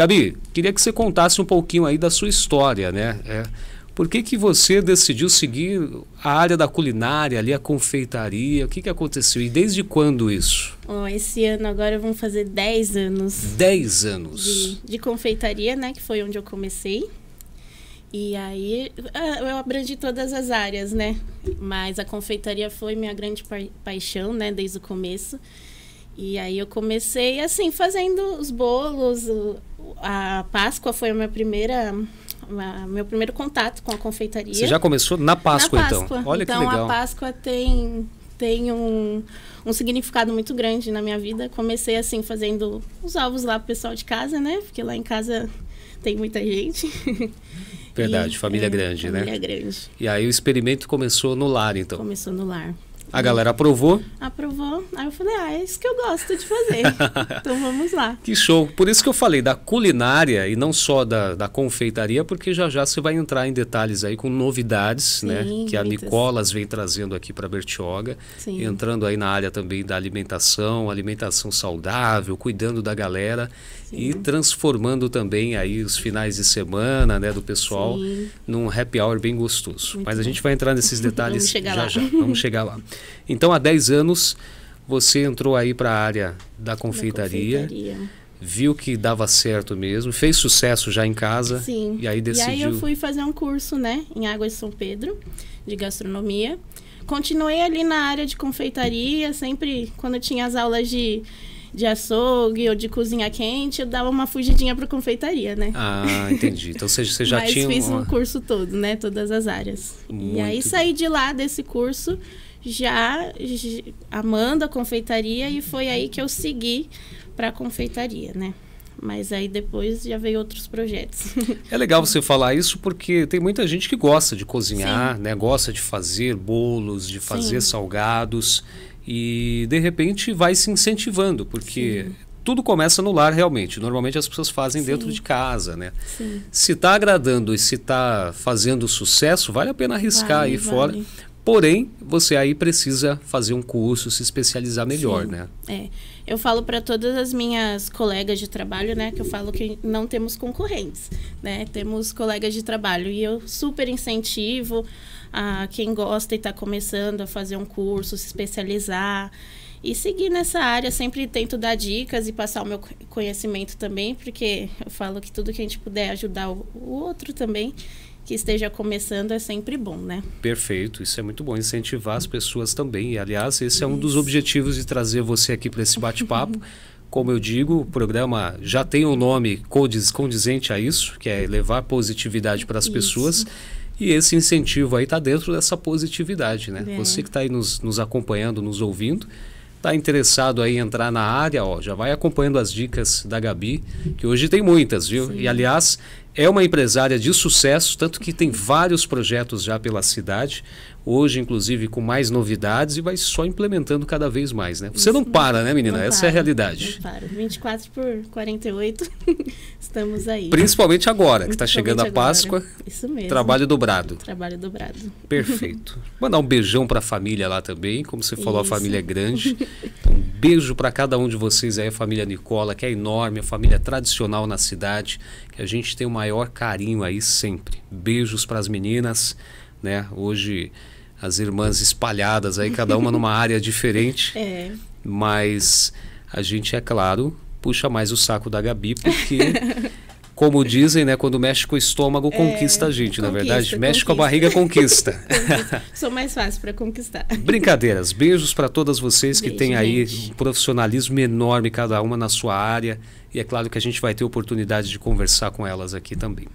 Gabi, queria que você contasse um pouquinho aí da sua história, né? É, por que, que você decidiu seguir a área da culinária, ali a confeitaria? O que, que aconteceu e desde quando isso? Oh, esse ano agora vão fazer 10 anos. 10 anos. De, de confeitaria, né? Que foi onde eu comecei. E aí ah, eu abrangi todas as áreas, né? Mas a confeitaria foi minha grande pa paixão, né? Desde o começo. E aí eu comecei assim, fazendo os bolos. A Páscoa foi a minha primeira a, meu primeiro contato com a confeitaria. Você já começou na Páscoa, na então? Páscoa. então? Olha então, que legal. Então, a Páscoa tem, tem um, um significado muito grande na minha vida. Comecei, assim, fazendo os ovos lá pro pessoal de casa, né? Porque lá em casa tem muita gente. Verdade, e, família é, grande, família né? Família grande. E aí o experimento começou no lar, então? Começou no lar. A galera aprovou? Aprovou. Aí eu falei, ah, é isso que eu gosto de fazer. então vamos lá. Que show. Por isso que eu falei da culinária e não só da, da confeitaria, porque já já você vai entrar em detalhes aí com novidades, né, Sim, né? Que a Nicolas vem trazendo aqui para Bertioga. Sim. Entrando aí na área também da alimentação, alimentação saudável, cuidando da galera Sim. e transformando também aí os finais de semana, né, do pessoal num happy hour bem gostoso. Muito Mas a gente vai entrar nesses detalhes já lá. já. Vamos chegar lá. Então, há 10 anos, você entrou aí para a área da confeitaria, da confeitaria, viu que dava certo mesmo, fez sucesso já em casa. Sim. E aí decidiu. E aí eu fui fazer um curso, né, em Águas de São Pedro, de gastronomia. Continuei ali na área de confeitaria, sempre quando tinha as aulas de de açougue ou de cozinha quente, eu dava uma fugidinha para confeitaria, né? Ah, entendi. Então você, você já Mas tinha. Mas fiz uma... o curso todo, né? Todas as áreas. Muito... E aí saí de lá desse curso já amando a confeitaria e foi aí que eu segui para a confeitaria, né? Mas aí depois já veio outros projetos. É legal você falar isso porque tem muita gente que gosta de cozinhar, Sim. né? Gosta de fazer bolos, de fazer Sim. salgados. E de repente vai se incentivando, porque Sim. tudo começa no lar realmente. Normalmente as pessoas fazem Sim. dentro de casa, né? Sim. Se está agradando e se está fazendo sucesso, vale a pena arriscar vale, aí vale. fora, Porém, você aí precisa fazer um curso, se especializar melhor, Sim, né? É. Eu falo para todas as minhas colegas de trabalho, né, que eu falo que não temos concorrentes, né? Temos colegas de trabalho e eu super incentivo a quem gosta e está começando a fazer um curso, se especializar e seguir nessa área. Sempre tento dar dicas e passar o meu conhecimento também, porque eu falo que tudo que a gente puder ajudar o outro também que esteja começando é sempre bom, né? Perfeito, isso é muito bom incentivar as pessoas também. E, aliás, esse é um isso. dos objetivos de trazer você aqui para esse bate-papo. Como eu digo, o programa já tem um nome condiz, condizente a isso, que é levar positividade para as pessoas. E esse incentivo aí está dentro dessa positividade, né? É. Você que está aí nos, nos acompanhando, nos ouvindo, está interessado aí em entrar na área, ó, já vai acompanhando as dicas da Gabi, que hoje tem muitas, viu? Sim. E aliás, é uma empresária de sucesso, tanto que tem vários projetos já pela cidade, hoje inclusive com mais novidades e vai só implementando cada vez mais, né? Você Isso não para, né, menina? Essa para, é a realidade. Não para. 24 por 48. Estamos aí. Principalmente agora, que está chegando a Páscoa. Agora. Isso mesmo. Trabalho dobrado. Trabalho dobrado. Perfeito. Mandar um beijão para a família lá também. Como você falou, Isso. a família é grande. Então, um beijo para cada um de vocês aí, a família Nicola, que é enorme, a família tradicional na cidade, que a gente tem o maior carinho aí sempre. Beijos para as meninas, né? Hoje as irmãs espalhadas aí, cada uma numa área diferente. É. Mas a gente, é claro, puxa mais o saco da Gabi, porque. como dizem, né? Quando mexe com o estômago, é, conquista a gente, na é verdade. Mexe conquista. com a barriga, conquista. conquista. Sou mais fácil para conquistar. Brincadeiras. Beijos para todas vocês Beijo, que têm aí gente. um profissionalismo enorme, cada uma na sua área. E é claro que a gente vai ter oportunidade de conversar com elas aqui também.